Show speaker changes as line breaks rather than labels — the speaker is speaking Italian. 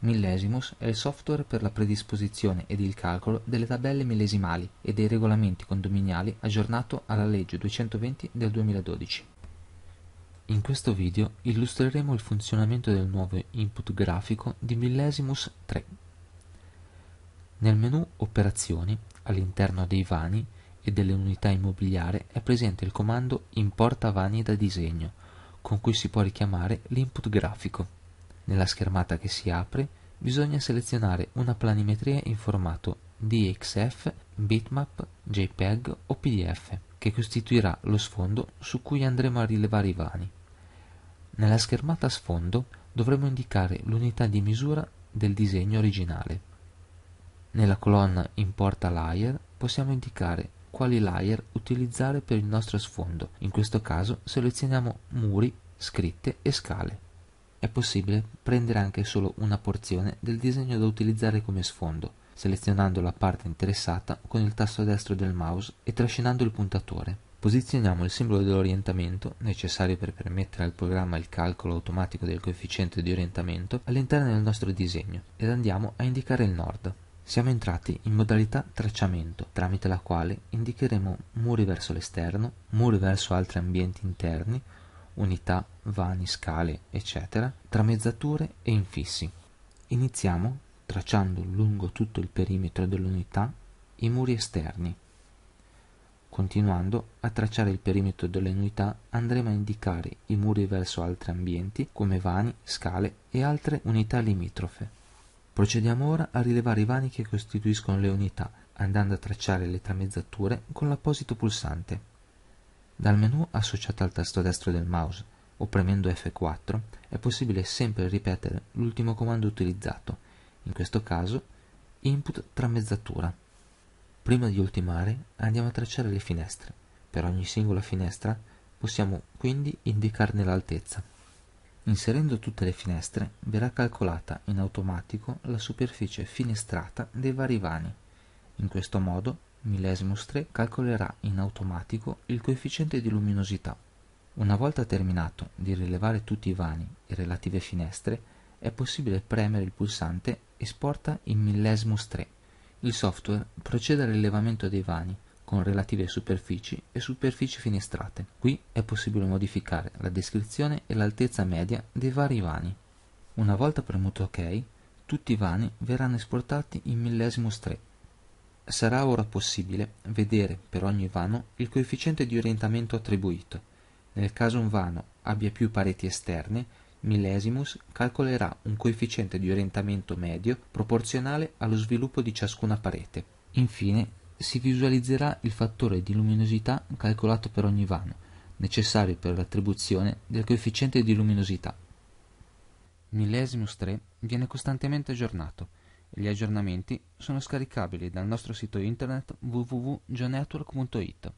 Millesimus è il software per la predisposizione ed il calcolo delle tabelle millesimali e dei regolamenti condominiali aggiornato alla legge 220 del 2012. In questo video illustreremo il funzionamento del nuovo input grafico di Millesimus 3. Nel menu Operazioni, all'interno dei vani e delle unità immobiliare è presente il comando Importa vani da disegno, con cui si può richiamare l'input grafico. Nella schermata che si apre bisogna selezionare una planimetria in formato DXF, bitmap, JPEG o PDF che costituirà lo sfondo su cui andremo a rilevare i vani. Nella schermata sfondo dovremo indicare l'unità di misura del disegno originale. Nella colonna Importa layer possiamo indicare quali layer utilizzare per il nostro sfondo, in questo caso selezioniamo muri, scritte e scale. È possibile prendere anche solo una porzione del disegno da utilizzare come sfondo, selezionando la parte interessata con il tasto destro del mouse e trascinando il puntatore. Posizioniamo il simbolo dell'orientamento, necessario per permettere al programma il calcolo automatico del coefficiente di orientamento, all'interno del nostro disegno ed andiamo a indicare il nord. Siamo entrati in modalità tracciamento, tramite la quale indicheremo muri verso l'esterno, muri verso altri ambienti interni, unità vani, scale, eccetera, tramezzature e infissi. Iniziamo tracciando lungo tutto il perimetro dell'unità i muri esterni. Continuando a tracciare il perimetro delle unità andremo a indicare i muri verso altri ambienti come vani, scale e altre unità limitrofe. Procediamo ora a rilevare i vani che costituiscono le unità, andando a tracciare le tramezzature con l'apposito pulsante. Dal menu associato al tasto destro del mouse o premendo F4 è possibile sempre ripetere l'ultimo comando utilizzato, in questo caso input tramezzatura. Prima di ultimare andiamo a tracciare le finestre. Per ogni singola finestra possiamo quindi indicarne l'altezza. Inserendo tutte le finestre verrà calcolata in automatico la superficie finestrata dei vari vani. In questo modo Millesimus 3 calcolerà in automatico il coefficiente di luminosità una volta terminato di rilevare tutti i vani e relative finestre, è possibile premere il pulsante Esporta in millesimus 3. Il software procede al rilevamento dei vani con relative superfici e superfici finestrate. Qui è possibile modificare la descrizione e l'altezza media dei vari vani. Una volta premuto OK, tutti i vani verranno esportati in millesimus 3. Sarà ora possibile vedere per ogni vano il coefficiente di orientamento attribuito nel caso un vano abbia più pareti esterne, Millesimus calcolerà un coefficiente di orientamento medio proporzionale allo sviluppo di ciascuna parete. Infine, si visualizzerà il fattore di luminosità calcolato per ogni vano, necessario per l'attribuzione del coefficiente di luminosità. Millesimus 3 viene costantemente aggiornato e gli aggiornamenti sono scaricabili dal nostro sito internet www.geonetwork.it.